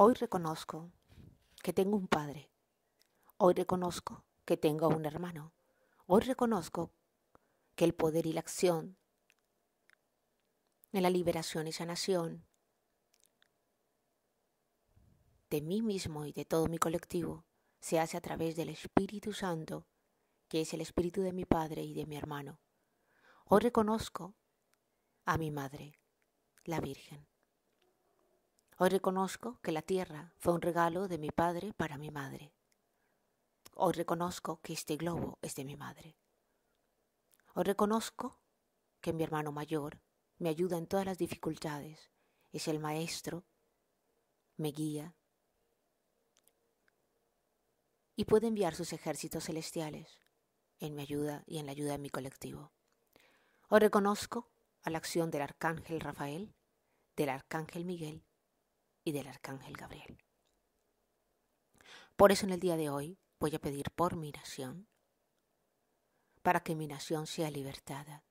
Hoy reconozco que tengo un padre. Hoy reconozco que tengo un hermano. Hoy reconozco que el poder y la acción de la liberación y sanación de mí mismo y de todo mi colectivo se hace a través del Espíritu Santo, que es el Espíritu de mi Padre y de mi hermano. Hoy reconozco a mi Madre, la Virgen. Hoy reconozco que la tierra fue un regalo de mi padre para mi madre. Hoy reconozco que este globo es de mi madre. Hoy reconozco que mi hermano mayor me ayuda en todas las dificultades, es el maestro, me guía y puede enviar sus ejércitos celestiales en mi ayuda y en la ayuda de mi colectivo. Hoy reconozco a la acción del arcángel Rafael, del arcángel Miguel y del Arcángel Gabriel. Por eso en el día de hoy voy a pedir por mi nación, para que mi nación sea libertada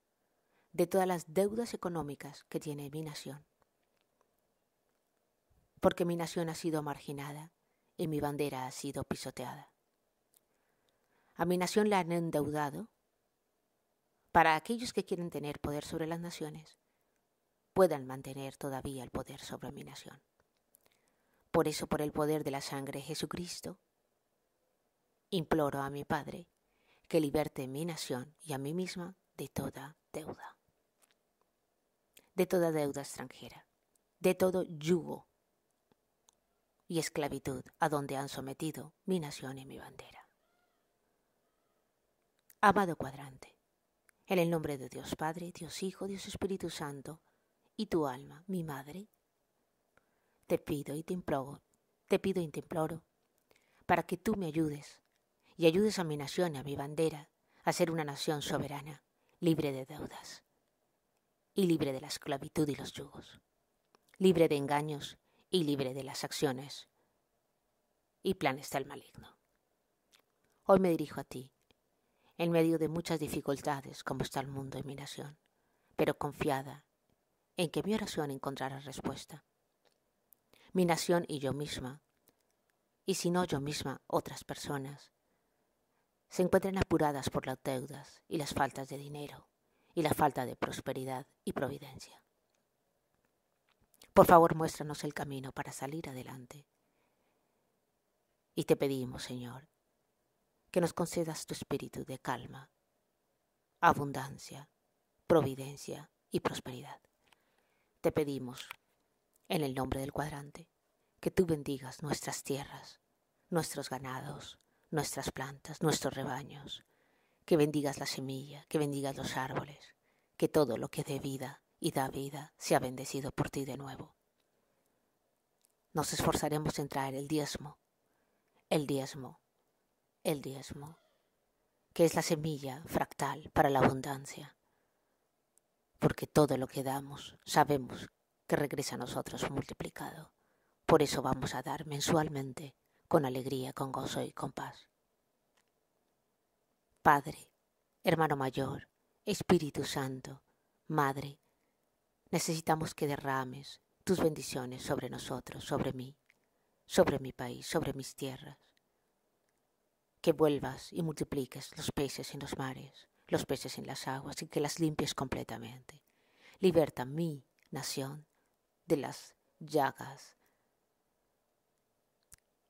de todas las deudas económicas que tiene mi nación. Porque mi nación ha sido marginada y mi bandera ha sido pisoteada. A mi nación la han endeudado para aquellos que quieren tener poder sobre las naciones puedan mantener todavía el poder sobre mi nación. Por eso, por el poder de la sangre de Jesucristo, imploro a mi Padre que liberte mi nación y a mí misma de toda deuda, de toda deuda extranjera, de todo yugo y esclavitud a donde han sometido mi nación y mi bandera. Amado cuadrante, en el nombre de Dios Padre, Dios Hijo, Dios Espíritu Santo, y tu alma, mi madre, te pido y te imploro, te pido y te imploro, para que tú me ayudes y ayudes a mi nación, a mi bandera, a ser una nación soberana, libre de deudas y libre de la esclavitud y los yugos, libre de engaños y libre de las acciones y planes del maligno. Hoy me dirijo a ti, en medio de muchas dificultades como está el mundo y mi nación, pero confiada en que mi oración encontrará respuesta mi nación y yo misma, y si no yo misma, otras personas, se encuentren apuradas por las deudas y las faltas de dinero y la falta de prosperidad y providencia. Por favor, muéstranos el camino para salir adelante. Y te pedimos, Señor, que nos concedas tu espíritu de calma, abundancia, providencia y prosperidad. Te pedimos en el nombre del cuadrante, que tú bendigas nuestras tierras, nuestros ganados, nuestras plantas, nuestros rebaños, que bendigas la semilla, que bendigas los árboles, que todo lo que dé vida y da vida sea bendecido por ti de nuevo. Nos esforzaremos en traer el diezmo, el diezmo, el diezmo, que es la semilla fractal para la abundancia, porque todo lo que damos sabemos que regresa a nosotros multiplicado. Por eso vamos a dar mensualmente, con alegría, con gozo y con paz. Padre, hermano mayor, Espíritu Santo, Madre, necesitamos que derrames tus bendiciones sobre nosotros, sobre mí, sobre mi país, sobre mis tierras. Que vuelvas y multipliques los peces en los mares, los peces en las aguas y que las limpies completamente. Liberta mi nación de las llagas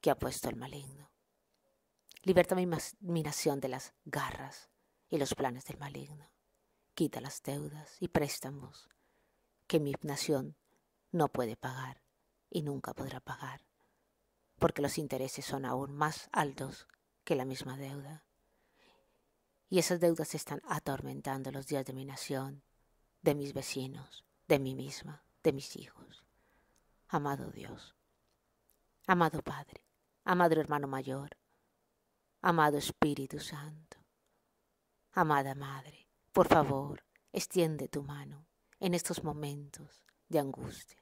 que ha puesto el maligno. Liberta mi nación de las garras y los planes del maligno. Quita las deudas y préstamos que mi nación no puede pagar y nunca podrá pagar, porque los intereses son aún más altos que la misma deuda. Y esas deudas están atormentando los días de mi nación, de mis vecinos, de mí misma mis hijos. Amado Dios, amado Padre, amado hermano mayor, amado Espíritu Santo, amada Madre, por favor, extiende tu mano en estos momentos de angustia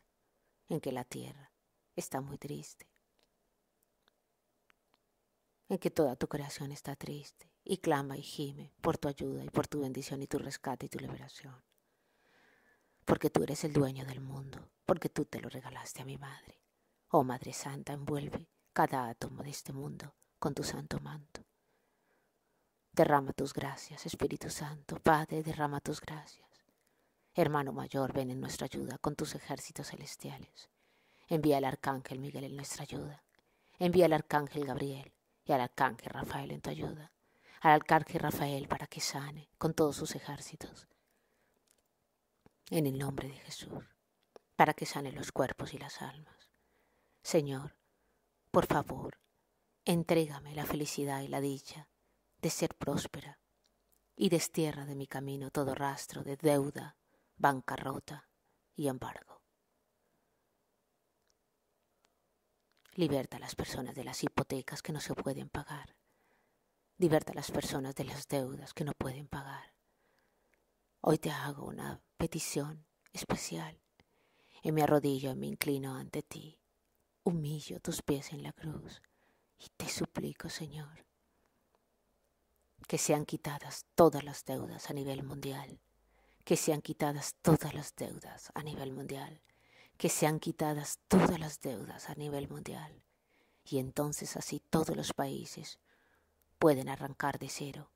en que la tierra está muy triste, en que toda tu creación está triste y clama y gime por tu ayuda y por tu bendición y tu rescate y tu liberación porque tú eres el dueño del mundo, porque tú te lo regalaste a mi madre. Oh Madre Santa, envuelve cada átomo de este mundo con tu santo manto. Derrama tus gracias, Espíritu Santo, Padre, derrama tus gracias. Hermano mayor, ven en nuestra ayuda con tus ejércitos celestiales. Envía al arcángel Miguel en nuestra ayuda. Envía al arcángel Gabriel y al arcángel Rafael en tu ayuda. Al arcángel Rafael para que sane con todos sus ejércitos en el nombre de Jesús, para que sanen los cuerpos y las almas. Señor, por favor, entrégame la felicidad y la dicha de ser próspera y destierra de mi camino todo rastro de deuda, bancarrota y embargo. Liberta a las personas de las hipotecas que no se pueden pagar. Liberta a las personas de las deudas que no pueden pagar. Hoy te hago una petición especial y me arrodillo y me inclino ante ti. Humillo tus pies en la cruz y te suplico, Señor, que sean quitadas todas las deudas a nivel mundial, que sean quitadas todas las deudas a nivel mundial, que sean quitadas todas las deudas a nivel mundial. Y entonces así todos los países pueden arrancar de cero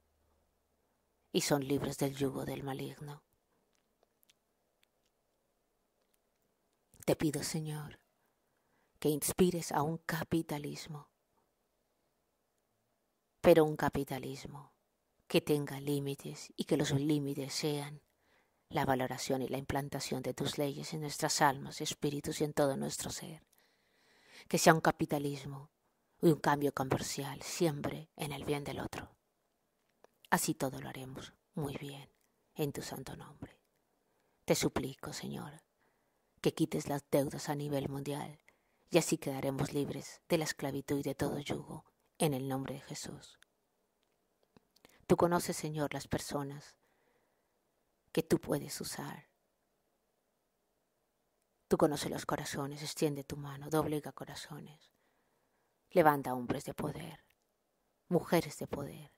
y son libres del yugo del maligno. Te pido, Señor, que inspires a un capitalismo, pero un capitalismo que tenga límites y que los límites sean la valoración y la implantación de tus leyes en nuestras almas, espíritus y en todo nuestro ser. Que sea un capitalismo y un cambio comercial siempre en el bien del otro. Así todo lo haremos muy bien, en tu santo nombre. Te suplico, Señor, que quites las deudas a nivel mundial, y así quedaremos libres de la esclavitud y de todo yugo, en el nombre de Jesús. Tú conoces, Señor, las personas que tú puedes usar. Tú conoces los corazones, extiende tu mano, doblega corazones. Levanta hombres de poder, mujeres de poder,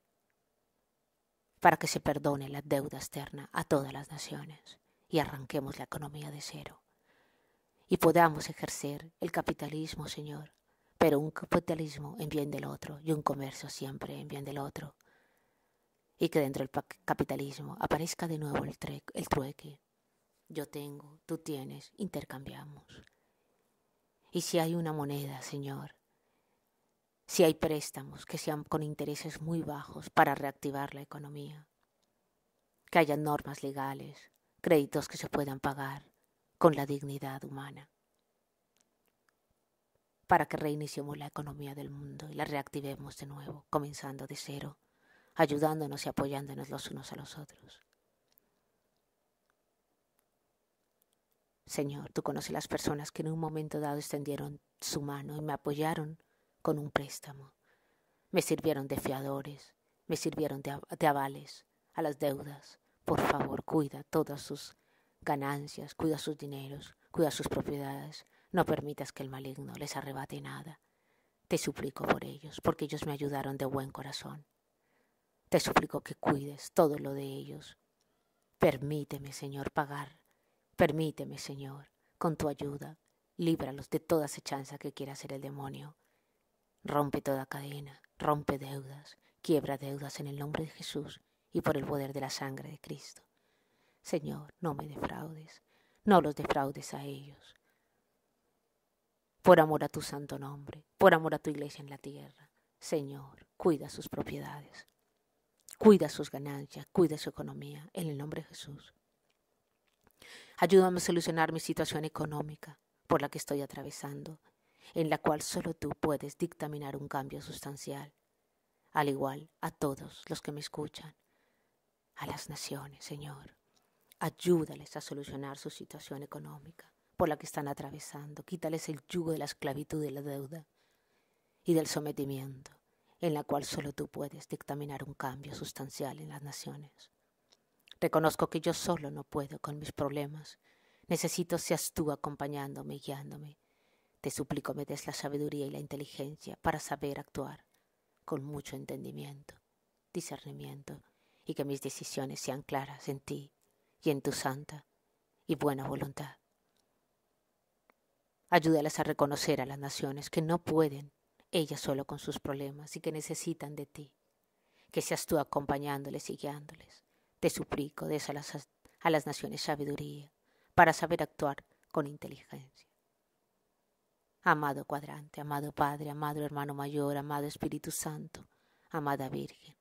para que se perdone la deuda externa a todas las naciones y arranquemos la economía de cero y podamos ejercer el capitalismo, Señor, pero un capitalismo en bien del otro y un comercio siempre en bien del otro. Y que dentro del capitalismo aparezca de nuevo el, trueque. Yo tengo, tú tienes, intercambiamos. Y si hay una moneda, Señor, si hay préstamos que sean con intereses muy bajos para reactivar la economía, que haya normas legales, créditos que se puedan pagar con la dignidad humana, para que reiniciemos la economía del mundo y la reactivemos de nuevo, comenzando de cero, ayudándonos y apoyándonos los unos a los otros. Señor, tú conoces las personas que en un momento dado extendieron su mano y me apoyaron con un préstamo. Me sirvieron de fiadores, me sirvieron de, avales a las deudas. Por favor, cuida todas sus ganancias, cuida sus dineros, cuida sus propiedades. No permitas que el maligno les arrebate nada. Te suplico por ellos, porque ellos me ayudaron de buen corazón. Te suplico que cuides todo lo de ellos. Permíteme, Señor, pagar. Permíteme, Señor, con tu ayuda, líbralos de toda acechanza que quiera hacer el demonio. Rompe toda cadena, rompe deudas, quiebra deudas en el nombre de Jesús y por el poder de la sangre de Cristo. Señor, no me defraudes, no los defraudes a ellos. Por amor a tu santo nombre, por amor a tu iglesia en la tierra, Señor, cuida sus propiedades, cuida sus ganancias, cuida su economía, en el nombre de Jesús. Ayúdame a solucionar mi situación económica por la que estoy atravesando en la cual solo tú puedes dictaminar un cambio sustancial, al igual a todos los que me escuchan, a las naciones, Señor. Ayúdales a solucionar su situación económica por la que están atravesando. Quítales el yugo de la esclavitud de la deuda y del sometimiento, en la cual solo tú puedes dictaminar un cambio sustancial en las naciones. Reconozco que yo solo no puedo con mis problemas. Necesito seas tú acompañándome y guiándome te suplico me des la sabiduría y la inteligencia para saber actuar con mucho entendimiento, discernimiento, y que mis decisiones sean claras en ti y en tu santa y buena voluntad. Ayúdalas a reconocer a las naciones que no pueden ellas solo con sus problemas y que necesitan de ti. Que seas tú acompañándoles y guiándoles. Te suplico, des a las, a las naciones sabiduría para saber actuar con inteligencia. Amado cuadrante, amado Padre, amado hermano mayor, amado Espíritu Santo, amada Virgen,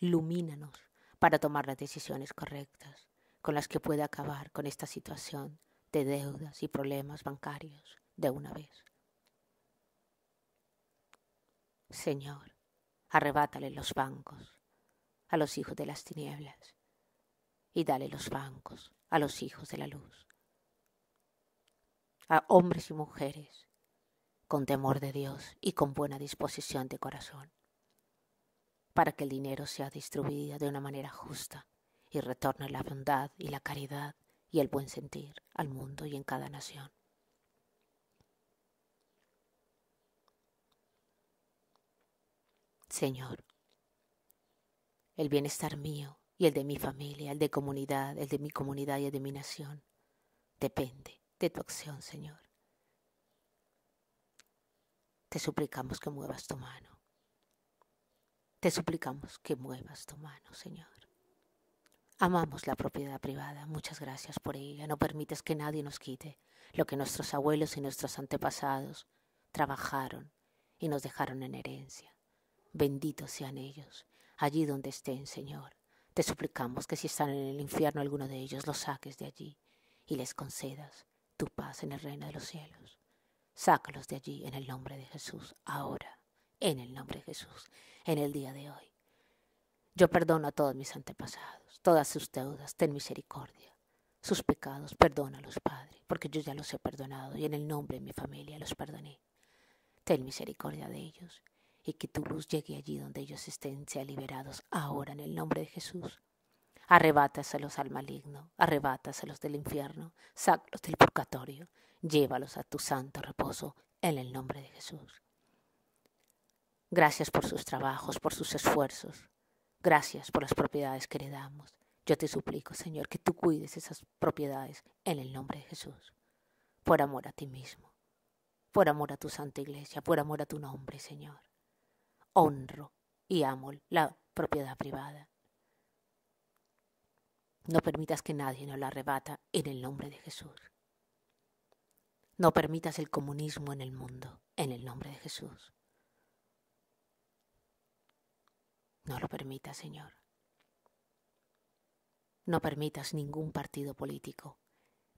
lumínanos para tomar las decisiones correctas con las que pueda acabar con esta situación de deudas y problemas bancarios de una vez. Señor, arrebátale los bancos a los hijos de las tinieblas y dale los bancos a los hijos de la luz, a hombres y mujeres con temor de Dios y con buena disposición de corazón, para que el dinero sea distribuido de una manera justa y retorne la bondad y la caridad y el buen sentir al mundo y en cada nación. Señor, el bienestar mío y el de mi familia, el de comunidad, el de mi comunidad y el de mi nación, depende de tu acción, Señor te suplicamos que muevas tu mano. Te suplicamos que muevas tu mano, Señor. Amamos la propiedad privada, muchas gracias por ella. No permites que nadie nos quite lo que nuestros abuelos y nuestros antepasados trabajaron y nos dejaron en herencia. Benditos sean ellos, allí donde estén, Señor. Te suplicamos que si están en el infierno alguno de ellos, los saques de allí y les concedas tu paz en el reino de los cielos. Sácalos de allí en el nombre de Jesús, ahora, en el nombre de Jesús, en el día de hoy. Yo perdono a todos mis antepasados, todas sus deudas, ten misericordia. Sus pecados, perdónalos, Padre, porque yo ya los he perdonado y en el nombre de mi familia los perdoné. Ten misericordia de ellos y que tu luz llegue allí donde ellos estén, sea liberados ahora en el nombre de Jesús. Arrebátaselos al maligno, arrebátaselos del infierno, sácalos del purgatorio, llévalos a tu santo reposo en el nombre de Jesús. Gracias por sus trabajos, por sus esfuerzos. Gracias por las propiedades que heredamos. Yo te suplico, Señor, que tú cuides esas propiedades en el nombre de Jesús, por amor a ti mismo, por amor a tu santa iglesia, por amor a tu nombre, Señor. Honro y amo la propiedad privada. No permitas que nadie nos la arrebata en el nombre de Jesús. No permitas el comunismo en el mundo en el nombre de Jesús. No lo permitas, Señor. No permitas ningún partido político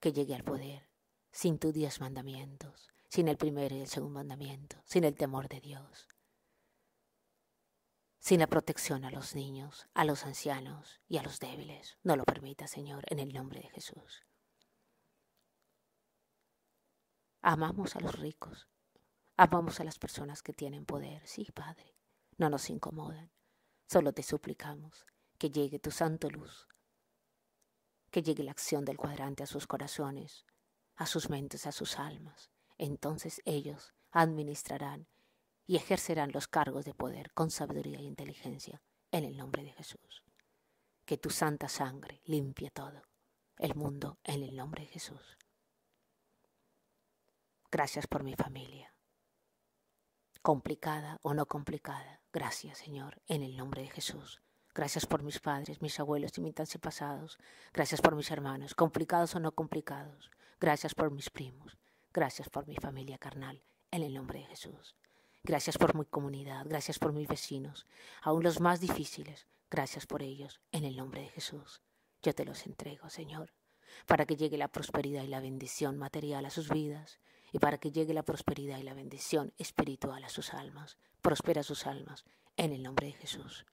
que llegue al poder sin tus diez mandamientos, sin el primero y el segundo mandamiento, sin el temor de Dios, sin la protección a los niños, a los ancianos y a los débiles. No lo permita, Señor, en el nombre de Jesús. Amamos a los ricos, amamos a las personas que tienen poder, sí, Padre. No nos incomodan, solo te suplicamos que llegue tu santo luz, que llegue la acción del cuadrante a sus corazones, a sus mentes, a sus almas. Entonces ellos administrarán y ejercerán los cargos de poder con sabiduría e inteligencia en el nombre de Jesús. Que tu santa sangre limpie todo el mundo en el nombre de Jesús. Gracias por mi familia. Complicada o no complicada, gracias Señor, en el nombre de Jesús. Gracias por mis padres, mis abuelos y mis antepasados. Gracias por mis hermanos, complicados o no complicados. Gracias por mis primos. Gracias por mi familia carnal, en el nombre de Jesús. Gracias por mi comunidad, gracias por mis vecinos, aún los más difíciles, gracias por ellos, en el nombre de Jesús. Yo te los entrego, Señor, para que llegue la prosperidad y la bendición material a sus vidas y para que llegue la prosperidad y la bendición espiritual a sus almas. Prospera sus almas, en el nombre de Jesús.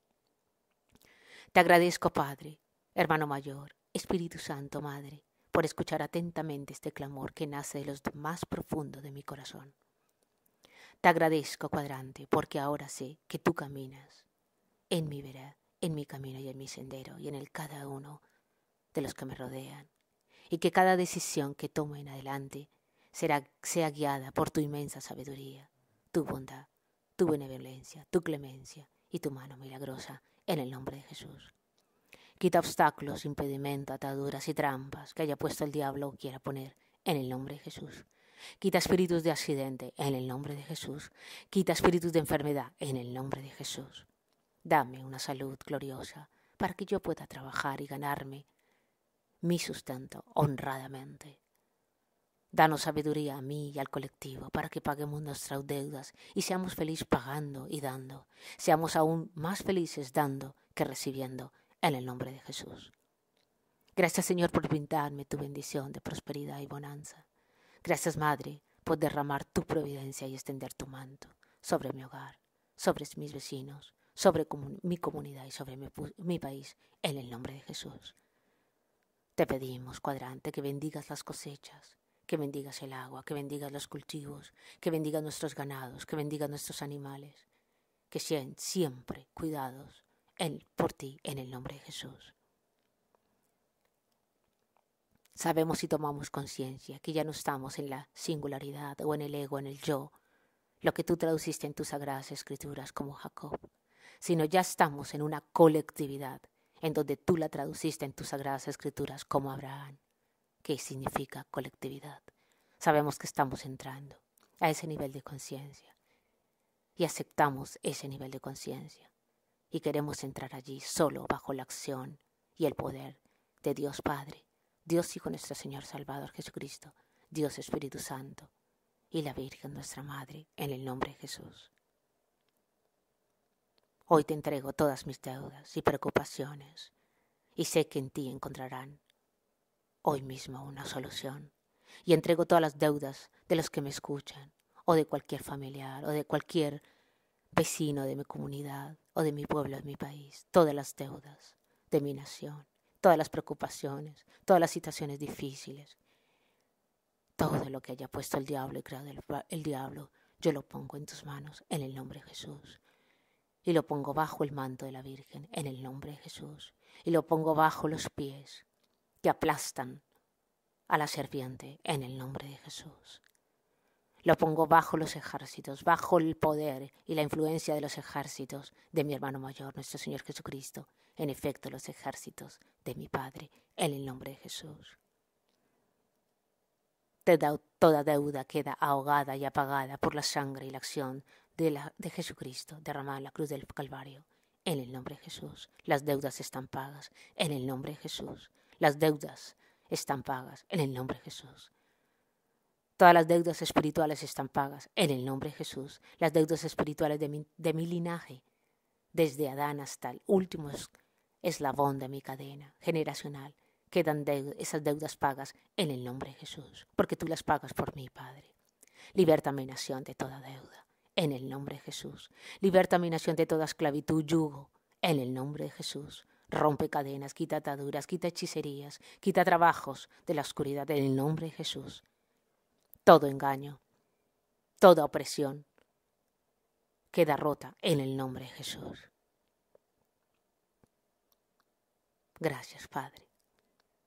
Te agradezco, Padre, hermano mayor, Espíritu Santo, Madre, por escuchar atentamente este clamor que nace de los más profundos de mi corazón. Te agradezco, cuadrante, porque ahora sé que tú caminas en mi vera, en mi camino y en mi sendero y en el cada uno de los que me rodean, y que cada decisión que tome en adelante será, sea guiada por tu inmensa sabiduría, tu bondad, tu benevolencia, tu clemencia y tu mano milagrosa en el nombre de Jesús. Quita obstáculos, impedimentos, ataduras y trampas que haya puesto el diablo o quiera poner en el nombre de Jesús. Quita espíritus de accidente en el nombre de Jesús. Quita espíritus de enfermedad en el nombre de Jesús. Dame una salud gloriosa para que yo pueda trabajar y ganarme mi sustento honradamente. Danos sabiduría a mí y al colectivo para que paguemos nuestras deudas y seamos felices pagando y dando. Seamos aún más felices dando que recibiendo en el nombre de Jesús. Gracias Señor por brindarme tu bendición de prosperidad y bonanza. Gracias, Madre, por derramar tu providencia y extender tu manto sobre mi hogar, sobre mis vecinos, sobre mi comunidad y sobre mi, país, en el nombre de Jesús. Te pedimos, cuadrante, que bendigas las cosechas, que bendigas el agua, que bendigas los cultivos, que bendigas nuestros ganados, que bendigas nuestros animales, que sean siempre cuidados por ti en el nombre de Jesús sabemos si tomamos conciencia que ya no estamos en la singularidad o en el ego, en el yo, lo que tú traduciste en tus sagradas escrituras como Jacob, sino ya estamos en una colectividad en donde tú la traduciste en tus sagradas escrituras como Abraham, ¿Qué significa colectividad. Sabemos que estamos entrando a ese nivel de conciencia y aceptamos ese nivel de conciencia y queremos entrar allí solo bajo la acción y el poder de Dios Padre Dios Hijo nuestro Señor Salvador Jesucristo, Dios Espíritu Santo y la Virgen nuestra Madre, en el nombre de Jesús. Hoy te entrego todas mis deudas y preocupaciones, y sé que en ti encontrarán hoy mismo una solución. Y entrego todas las deudas de los que me escuchan, o de cualquier familiar, o de cualquier vecino de mi comunidad, o de mi pueblo, de mi país, todas las deudas de mi nación, todas las preocupaciones, todas las situaciones difíciles, todo lo que haya puesto el diablo y creado el, diablo, yo lo pongo en tus manos en el nombre de Jesús. Y lo pongo bajo el manto de la Virgen en el nombre de Jesús. Y lo pongo bajo los pies que aplastan a la serpiente en el nombre de Jesús. Lo pongo bajo los ejércitos, bajo el poder y la influencia de los ejércitos de mi hermano mayor, nuestro Señor Jesucristo, en efecto los ejércitos de mi Padre, en el nombre de Jesús. Toda deuda queda ahogada y apagada por la sangre y la acción de, Jesucristo derramada en la cruz del Calvario, en el nombre de Jesús. Las deudas están pagas, en el nombre de Jesús. Las deudas están pagas, en el nombre de Jesús. Todas las deudas espirituales están pagas en el nombre de Jesús. Las deudas espirituales de mi, de mi linaje, desde Adán hasta el último eslabón de mi cadena generacional. Quedan esas deudas pagas en el nombre de Jesús, porque tú las pagas por mí, Padre. Liberta mi nación de toda deuda, en el nombre de Jesús. Liberta mi nación de toda esclavitud, yugo, en el nombre de Jesús. Rompe cadenas, quita ataduras, quita hechicerías, quita trabajos de la oscuridad, en el nombre de Jesús. Todo engaño, toda opresión queda rota en el nombre de Jesús. Gracias, Padre,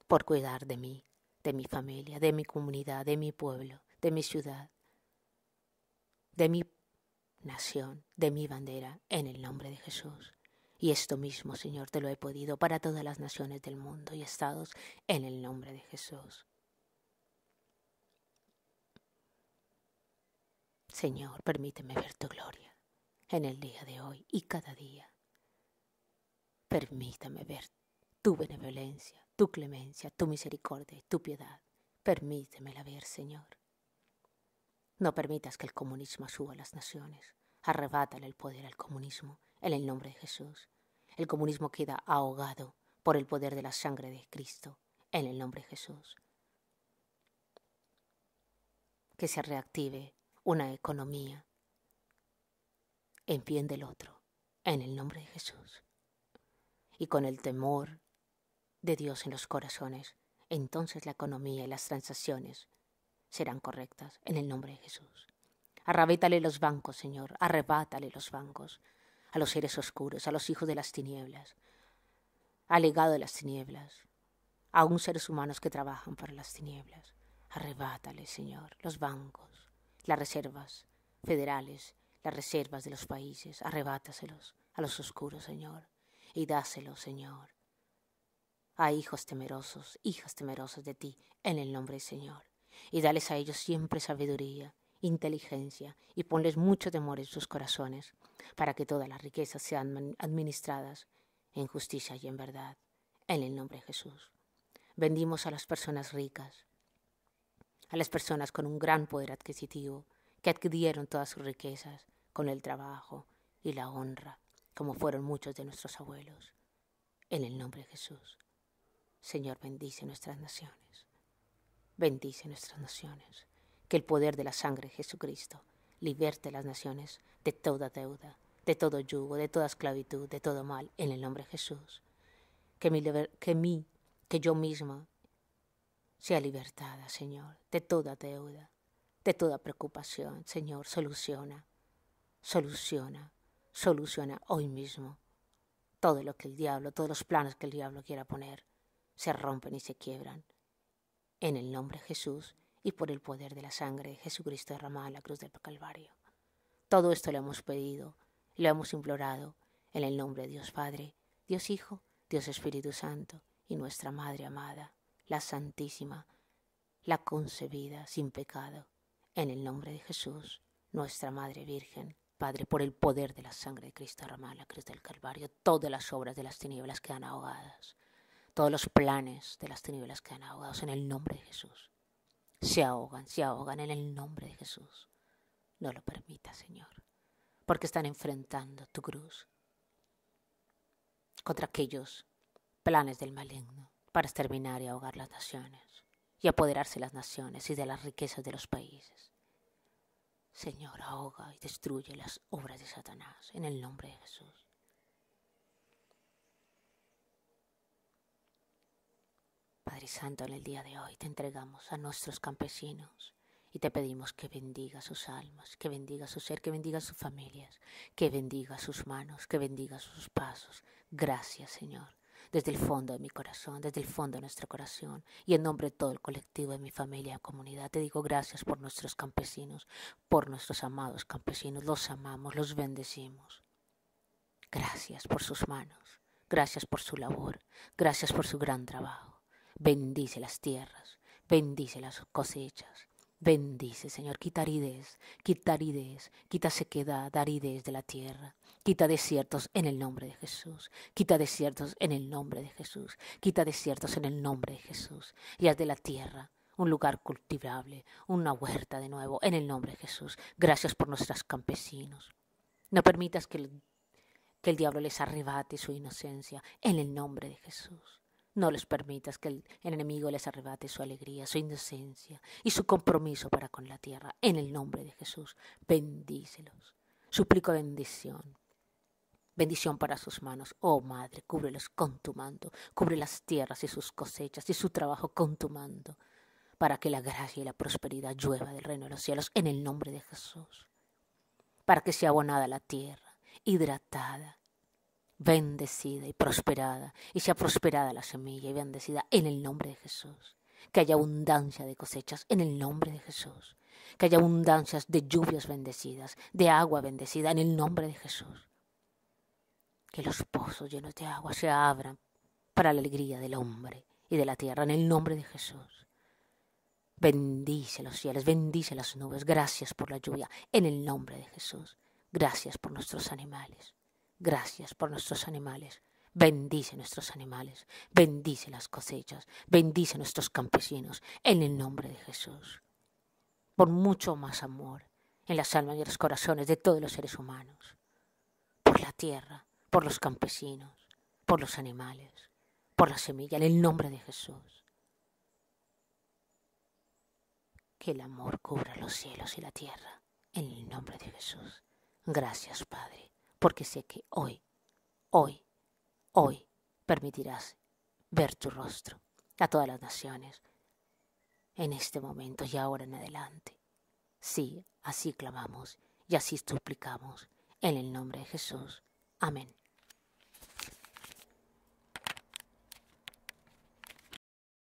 por cuidar de mí, de mi familia, de mi comunidad, de mi pueblo, de mi ciudad, de mi nación, de mi bandera, en el nombre de Jesús. Y esto mismo, Señor, te lo he podido para todas las naciones del mundo y estados, en el nombre de Jesús. Señor, permíteme ver tu gloria en el día de hoy y cada día. Permítame ver tu benevolencia, tu clemencia, tu misericordia y tu piedad. Permítemela ver, Señor. No permitas que el comunismo suba a las naciones. Arrebátale el poder al comunismo en el nombre de Jesús. El comunismo queda ahogado por el poder de la sangre de Cristo en el nombre de Jesús. Que se reactive una economía en bien del otro en el nombre de Jesús. Y con el temor de Dios en los corazones, entonces la economía y las transacciones serán correctas en el nombre de Jesús. Arrabétale los bancos, Señor, arrebátale los bancos a los seres oscuros, a los hijos de las tinieblas, al legado de las tinieblas, a un seres humanos que trabajan para las tinieblas. Arrebátale, Señor, los bancos, las reservas federales, las reservas de los países, arrebátaselos a los oscuros, Señor, y dáselos, Señor, a hijos temerosos, hijas temerosas de ti, en el nombre del Señor. Y dales a ellos siempre sabiduría, inteligencia, y ponles mucho temor en sus corazones, para que todas las riquezas sean administradas en justicia y en verdad, en el nombre de Jesús. Vendimos a las personas ricas, a las personas con un gran poder adquisitivo, que adquirieron todas sus riquezas con el trabajo y la honra, como fueron muchos de nuestros abuelos, en el nombre de Jesús. Señor, bendice nuestras naciones. Bendice nuestras naciones. Que el poder de la sangre de Jesucristo liberte a las naciones de toda deuda, de todo yugo, de toda esclavitud, de todo mal, en el nombre de Jesús. Que mi, que, que yo misma sea libertada, Señor, de toda deuda, de toda preocupación. Señor, soluciona, soluciona, soluciona hoy mismo todo lo que el diablo, todos los planes que el diablo quiera poner se rompen y se quiebran. En el nombre de Jesús y por el poder de la sangre de Jesucristo derramada en la cruz del Calvario. Todo esto lo hemos pedido, lo hemos implorado, en el nombre de Dios Padre, Dios Hijo, Dios Espíritu Santo y nuestra Madre amada, la Santísima, la concebida sin pecado, en el nombre de Jesús, nuestra Madre Virgen. Padre, por el poder de la sangre de Cristo derramada en la cruz del Calvario, todas las obras de las tinieblas quedan ahogadas. Todos los planes de las tinieblas han ahogados en el nombre de Jesús. Se ahogan, se ahogan en el nombre de Jesús. No lo permita, Señor, porque están enfrentando tu cruz contra aquellos planes del maligno para exterminar y ahogar las naciones y apoderarse de las naciones y de las riquezas de los países. Señor, ahoga y destruye las obras de Satanás en el nombre de Jesús. Padre Santo, en el día de hoy te entregamos a nuestros campesinos y te pedimos que bendiga sus almas, que bendiga su ser, que bendiga sus familias, que bendiga sus manos, que bendiga sus pasos. Gracias, Señor, desde el fondo de mi corazón, desde el fondo de nuestro corazón y en nombre de todo el colectivo de mi familia y comunidad, te digo gracias por nuestros campesinos, por nuestros amados campesinos. Los amamos, los bendecimos. Gracias por sus manos, gracias por su labor, gracias por su gran trabajo. Bendice las tierras, bendice las cosechas. Bendice, Señor, quita aridez, quita aridez, quita sequedad, aridez de la tierra. Quita desiertos en el nombre de Jesús. Quita desiertos en el nombre de Jesús. Quita desiertos en el nombre de Jesús. Y haz de la tierra un lugar cultivable, una huerta de nuevo, en el nombre de Jesús. Gracias por nuestros campesinos. No permitas que que el diablo les arrebate su inocencia, en el nombre de Jesús. No les permitas que el enemigo les arrebate su alegría, su inocencia y su compromiso para con la tierra. En el nombre de Jesús, bendícelos. Suplico bendición. Bendición para sus manos. Oh Madre, cúbrelos con tu mando. Cubre las tierras y sus cosechas y su trabajo con tu mando. Para que la gracia y la prosperidad llueva del reino de los cielos en el nombre de Jesús. Para que sea abonada la tierra, hidratada, bendecida y prosperada, y sea prosperada la semilla y bendecida en el nombre de Jesús. Que haya abundancia de cosechas en el nombre de Jesús. Que haya abundancias de lluvias bendecidas, de agua bendecida en el nombre de Jesús. Que los pozos llenos de agua se abran para la alegría del hombre y de la tierra en el nombre de Jesús. Bendice los cielos, bendice las nubes. Gracias por la lluvia en el nombre de Jesús. Gracias por nuestros animales. Gracias por nuestros animales. Bendice nuestros animales, bendice las cosechas, bendice nuestros campesinos, en el nombre de Jesús. Por mucho más amor en las almas y los corazones de todos los seres humanos, por la tierra, por los campesinos, por los animales, por la semilla, en el nombre de Jesús. Que el amor cubra los cielos y la tierra, en el nombre de Jesús. Gracias, Padre porque sé que hoy, hoy, hoy permitirás ver tu rostro a todas las naciones, en este momento y ahora en adelante. Sí, así clamamos y así suplicamos, en el nombre de Jesús. Amén.